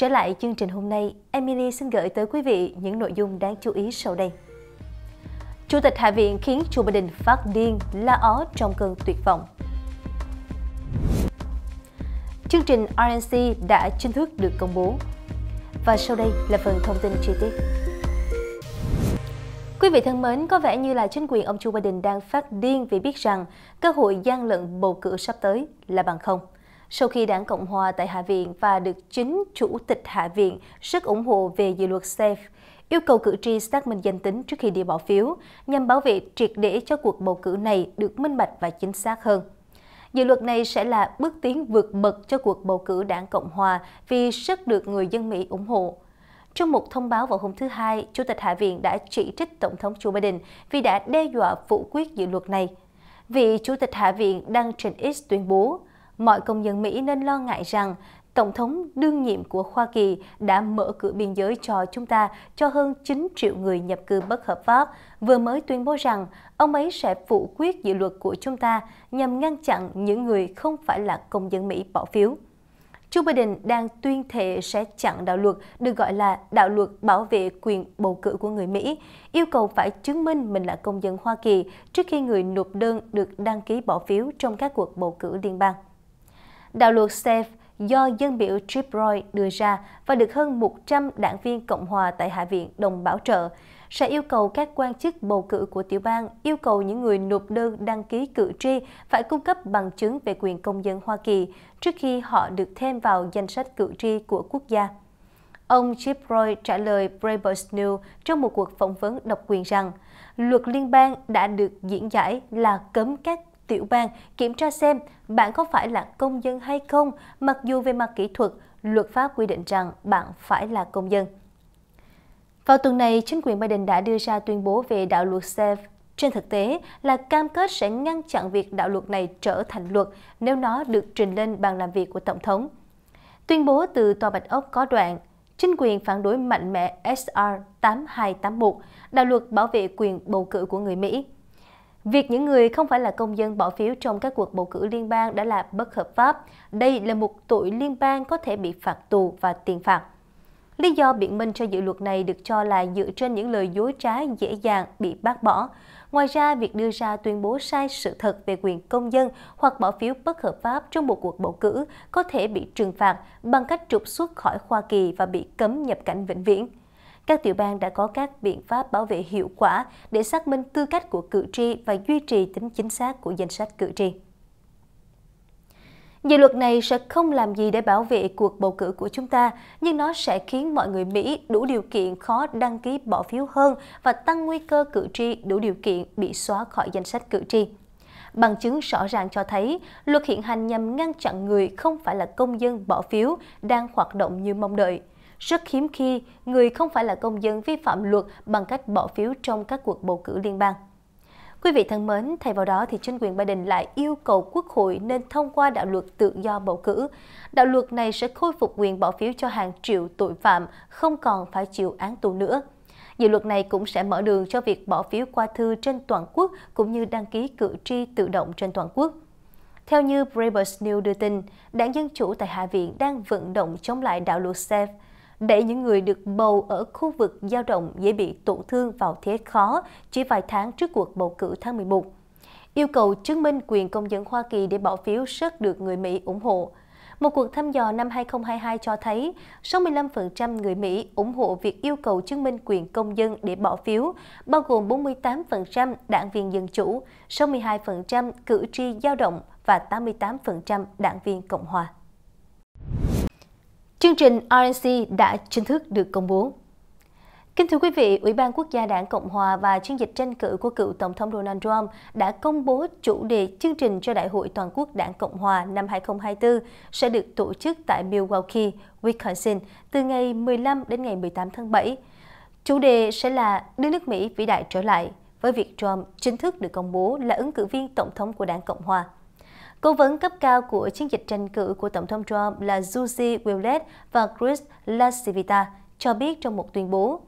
Trở lại chương trình hôm nay, Emily xin gửi tới quý vị những nội dung đáng chú ý sau đây. Chủ tịch Hạ viện khiến Joe Biden phát điên, la ó trong cơn tuyệt vọng. Chương trình RNC đã chính thức được công bố. Và sau đây là phần thông tin chi tiết. Quý vị thân mến, có vẻ như là chính quyền ông Joe Biden đang phát điên vì biết rằng cơ hội gian lận bầu cử sắp tới là bằng không sau khi đảng Cộng Hòa tại Hạ viện và được chính Chủ tịch Hạ viện sức ủng hộ về dự luật SAFE, yêu cầu cử tri xác minh danh tính trước khi đi bỏ phiếu nhằm bảo vệ triệt để cho cuộc bầu cử này được minh bạch và chính xác hơn. Dự luật này sẽ là bước tiến vượt bậc cho cuộc bầu cử đảng Cộng Hòa vì rất được người dân Mỹ ủng hộ. Trong một thông báo vào hôm thứ Hai, Chủ tịch Hạ viện đã chỉ trích Tổng thống Joe Biden vì đã đe dọa phủ quyết dự luật này. Vị Chủ tịch Hạ viện đăng trên X tuyên bố, mọi công dân Mỹ nên lo ngại rằng Tổng thống đương nhiệm của Hoa Kỳ đã mở cửa biên giới cho chúng ta cho hơn 9 triệu người nhập cư bất hợp pháp, vừa mới tuyên bố rằng ông ấy sẽ phụ quyết dự luật của chúng ta nhằm ngăn chặn những người không phải là công dân Mỹ bỏ phiếu. Joe Biden đang tuyên thệ sẽ chặn đạo luật được gọi là đạo luật bảo vệ quyền bầu cử của người Mỹ, yêu cầu phải chứng minh mình là công dân Hoa Kỳ trước khi người nộp đơn được đăng ký bỏ phiếu trong các cuộc bầu cử liên bang đạo luật SAFE do dân biểu Chip Roy đưa ra và được hơn 100 đảng viên Cộng hòa tại Hạ viện đồng bảo trợ, sẽ yêu cầu các quan chức bầu cử của tiểu bang yêu cầu những người nộp đơn đăng ký cử tri phải cung cấp bằng chứng về quyền công dân Hoa Kỳ trước khi họ được thêm vào danh sách cử tri của quốc gia. Ông Chip Roy trả lời Breitbart News trong một cuộc phỏng vấn độc quyền rằng luật liên bang đã được diễn giải là cấm các tiểu bang kiểm tra xem bạn có phải là công dân hay không, mặc dù về mặt kỹ thuật, luật pháp quy định rằng bạn phải là công dân. Vào tuần này, chính quyền Biden đã đưa ra tuyên bố về đạo luật SAFE. Trên thực tế là cam kết sẽ ngăn chặn việc đạo luật này trở thành luật nếu nó được trình lên bàn làm việc của Tổng thống. Tuyên bố từ Tòa Bạch Ốc có đoạn, chính quyền phản đối mạnh mẽ SR 8281, đạo luật bảo vệ quyền bầu cử của người Mỹ. Việc những người không phải là công dân bỏ phiếu trong các cuộc bầu cử liên bang đã là bất hợp pháp. Đây là một tội liên bang có thể bị phạt tù và tiền phạt. Lý do biện minh cho dự luật này được cho là dựa trên những lời dối trá dễ dàng bị bác bỏ. Ngoài ra, việc đưa ra tuyên bố sai sự thật về quyền công dân hoặc bỏ phiếu bất hợp pháp trong một cuộc bầu cử có thể bị trừng phạt bằng cách trục xuất khỏi Hoa Kỳ và bị cấm nhập cảnh vĩnh viễn các tiểu bang đã có các biện pháp bảo vệ hiệu quả để xác minh tư cách của cử tri và duy trì tính chính xác của danh sách cử tri. Dự luật này sẽ không làm gì để bảo vệ cuộc bầu cử của chúng ta, nhưng nó sẽ khiến mọi người Mỹ đủ điều kiện khó đăng ký bỏ phiếu hơn và tăng nguy cơ cử tri đủ điều kiện bị xóa khỏi danh sách cử tri. Bằng chứng rõ ràng cho thấy, luật hiện hành nhằm ngăn chặn người không phải là công dân bỏ phiếu đang hoạt động như mong đợi – rất hiếm khi người không phải là công dân vi phạm luật bằng cách bỏ phiếu trong các cuộc bầu cử liên bang. Quý vị thân mến, thay vào đó thì chính quyền Biden lại yêu cầu Quốc hội nên thông qua đạo luật tự do bầu cử. Đạo luật này sẽ khôi phục quyền bỏ phiếu cho hàng triệu tội phạm không còn phải chịu án tù nữa. Dự luật này cũng sẽ mở đường cho việc bỏ phiếu qua thư trên toàn quốc cũng như đăng ký cử tri tự động trên toàn quốc. Theo như Breitbart News đưa tin, đảng Dân Chủ tại Hạ viện đang vận động chống lại đạo luật SAFE để những người được bầu ở khu vực dao động dễ bị tổn thương vào thế khó chỉ vài tháng trước cuộc bầu cử tháng 11. Yêu cầu chứng minh quyền công dân Hoa Kỳ để bỏ phiếu rất được người Mỹ ủng hộ. Một cuộc thăm dò năm 2022 cho thấy 65% người Mỹ ủng hộ việc yêu cầu chứng minh quyền công dân để bỏ phiếu, bao gồm 48% đảng viên Dân Chủ, 62% cử tri dao động và 88% đảng viên Cộng hòa. Chương trình RNC đã chính thức được công bố. Kính thưa quý vị, Ủy ban Quốc gia Đảng Cộng Hòa và chiến dịch tranh cử của cựu Tổng thống Donald Trump đã công bố chủ đề chương trình cho Đại hội Toàn quốc Đảng Cộng Hòa năm 2024 sẽ được tổ chức tại Milwaukee, Wisconsin từ ngày 15 đến ngày 18 tháng 7. Chủ đề sẽ là đưa nước Mỹ vĩ đại trở lại, với việc Trump chính thức được công bố là ứng cử viên Tổng thống của Đảng Cộng Hòa. Cố vấn cấp cao của chiến dịch tranh cử của Tổng thống Trump là Susie Willett và Chris LaCivita cho biết trong một tuyên bố.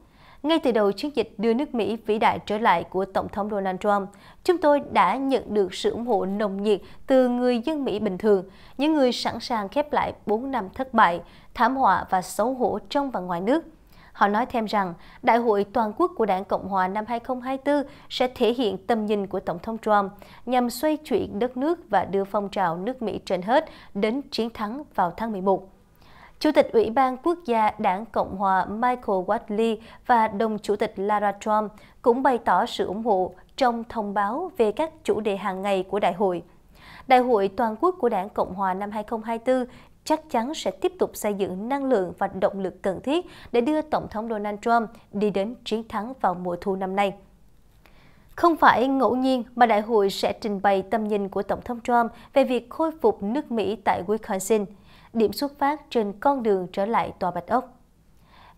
Ngay từ đầu chiến dịch đưa nước Mỹ vĩ đại trở lại của Tổng thống Donald Trump, chúng tôi đã nhận được sự ủng hộ nồng nhiệt từ người dân Mỹ bình thường, những người sẵn sàng khép lại 4 năm thất bại, thảm họa và xấu hổ trong và ngoài nước – Họ nói thêm rằng Đại hội Toàn quốc của Đảng Cộng hòa năm 2024 sẽ thể hiện tầm nhìn của Tổng thống Trump nhằm xoay chuyển đất nước và đưa phong trào nước Mỹ trên hết đến chiến thắng vào tháng 11. Chủ tịch Ủy ban Quốc gia Đảng Cộng hòa Michael Whatley và đồng chủ tịch Lara Trump cũng bày tỏ sự ủng hộ trong thông báo về các chủ đề hàng ngày của đại hội. Đại hội toàn quốc của Đảng Cộng hòa năm 2024 chắc chắn sẽ tiếp tục xây dựng năng lượng và động lực cần thiết để đưa Tổng thống Donald Trump đi đến chiến thắng vào mùa thu năm nay. Không phải ngẫu nhiên mà đại hội sẽ trình bày tầm nhìn của Tổng thống Trump về việc khôi phục nước Mỹ tại Wisconsin, điểm xuất phát trên con đường trở lại Tòa Bạch Ốc.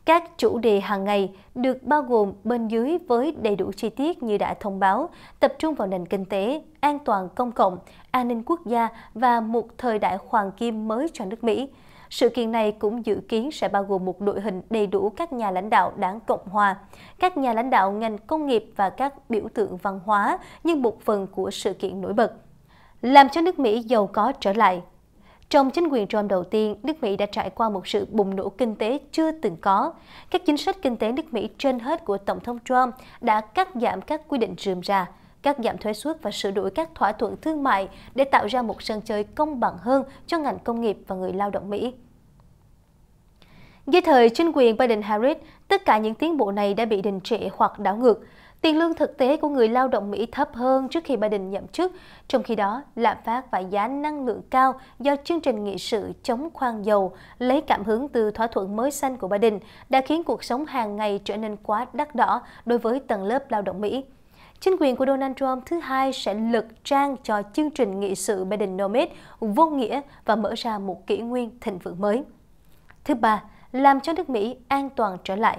Các chủ đề hàng ngày được bao gồm bên dưới với đầy đủ chi tiết như đã thông báo, tập trung vào nền kinh tế, an toàn công cộng, an ninh quốc gia và một thời đại hoàng kim mới cho nước Mỹ. Sự kiện này cũng dự kiến sẽ bao gồm một đội hình đầy đủ các nhà lãnh đạo đảng Cộng Hòa, các nhà lãnh đạo ngành công nghiệp và các biểu tượng văn hóa như một phần của sự kiện nổi bật. Làm cho nước Mỹ giàu có trở lại, trong chính quyền Trump đầu tiên, nước Mỹ đã trải qua một sự bùng nổ kinh tế chưa từng có. Các chính sách kinh tế nước Mỹ trên hết của Tổng thống Trump đã cắt giảm các quy định rườm rà, cắt giảm thuế suất và sửa đổi các thỏa thuận thương mại để tạo ra một sân chơi công bằng hơn cho ngành công nghiệp và người lao động Mỹ. Dưới thời chính quyền Biden-Harris, tất cả những tiến bộ này đã bị đình trệ hoặc đảo ngược. Tiền lương thực tế của người lao động Mỹ thấp hơn trước khi Biden nhậm chức, trong khi đó lạm phát và giá năng lượng cao do chương trình nghị sự chống khoan dầu lấy cảm hứng từ thỏa thuận mới xanh của Biden đã khiến cuộc sống hàng ngày trở nên quá đắt đỏ đối với tầng lớp lao động Mỹ. Chính quyền của Donald Trump thứ hai sẽ lật trang cho chương trình nghị sự Bidenomics vô nghĩa và mở ra một kỷ nguyên thịnh vượng mới. Thứ ba, làm cho nước Mỹ an toàn trở lại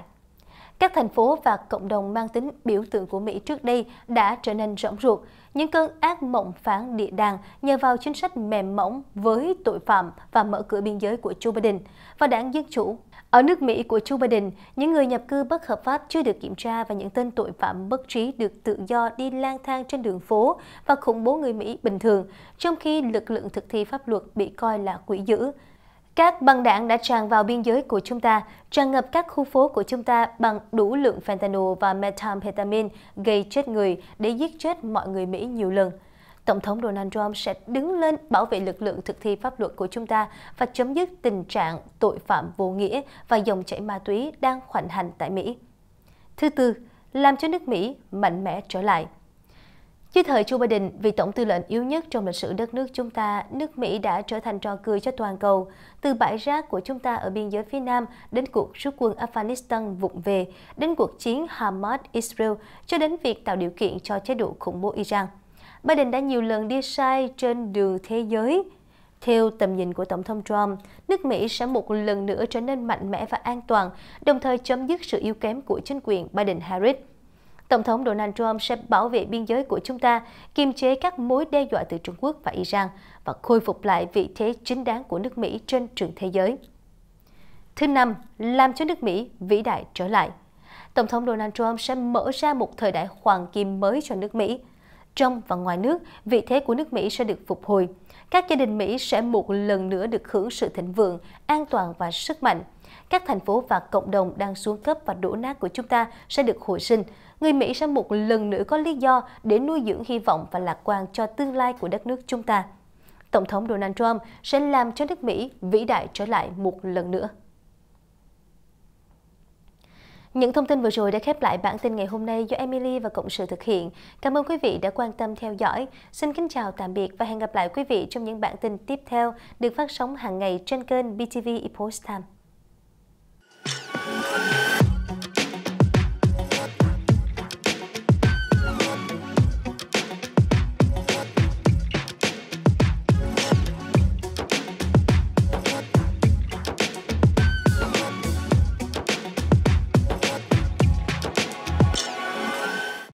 các thành phố và cộng đồng mang tính biểu tượng của Mỹ trước đây đã trở nên rỗng ruột. Những cơn ác mộng phản địa đàng nhờ vào chính sách mềm mỏng với tội phạm và mở cửa biên giới của Joe Biden và đảng Dân Chủ. Ở nước Mỹ của Joe Biden, những người nhập cư bất hợp pháp chưa được kiểm tra và những tên tội phạm bất trí được tự do đi lang thang trên đường phố và khủng bố người Mỹ bình thường, trong khi lực lượng thực thi pháp luật bị coi là quỷ dữ. Các băng đảng đã tràn vào biên giới của chúng ta, tràn ngập các khu phố của chúng ta bằng đủ lượng fentanyl và methamphetamine gây chết người để giết chết mọi người Mỹ nhiều lần. Tổng thống Donald Trump sẽ đứng lên bảo vệ lực lượng thực thi pháp luật của chúng ta và chấm dứt tình trạng tội phạm vô nghĩa và dòng chảy ma túy đang hoành hành tại Mỹ. Thứ tư, làm cho nước Mỹ mạnh mẽ trở lại. Dưới thời Joe Biden, vị tổng tư lệnh yếu nhất trong lịch sử đất nước chúng ta, nước Mỹ đã trở thành trò cười cho toàn cầu. Từ bãi rác của chúng ta ở biên giới phía Nam đến cuộc rút quân Afghanistan vụng về, đến cuộc chiến Hamas-Israel, cho đến việc tạo điều kiện cho chế độ khủng bố Iran. Biden đã nhiều lần đi sai trên đường thế giới. Theo tầm nhìn của Tổng thống Trump, nước Mỹ sẽ một lần nữa trở nên mạnh mẽ và an toàn, đồng thời chấm dứt sự yếu kém của chính quyền Biden-Harris. Tổng thống Donald Trump sẽ bảo vệ biên giới của chúng ta, kiềm chế các mối đe dọa từ Trung Quốc và Iran và khôi phục lại vị thế chính đáng của nước Mỹ trên trường thế giới. Thứ năm, làm cho nước Mỹ vĩ đại trở lại. Tổng thống Donald Trump sẽ mở ra một thời đại hoàng kim mới cho nước Mỹ. Trong và ngoài nước, vị thế của nước Mỹ sẽ được phục hồi. Các gia đình Mỹ sẽ một lần nữa được hưởng sự thịnh vượng, an toàn và sức mạnh. Các thành phố và cộng đồng đang xuống cấp và đổ nát của chúng ta sẽ được hồi sinh, người Mỹ sẽ một lần nữa có lý do để nuôi dưỡng hy vọng và lạc quan cho tương lai của đất nước chúng ta. Tổng thống Donald Trump sẽ làm cho nước Mỹ vĩ đại trở lại một lần nữa. Những thông tin vừa rồi đã khép lại bản tin ngày hôm nay do Emily và Cộng sự thực hiện. Cảm ơn quý vị đã quan tâm theo dõi. Xin kính chào tạm biệt và hẹn gặp lại quý vị trong những bản tin tiếp theo được phát sóng hàng ngày trên kênh BTV Epoch Time.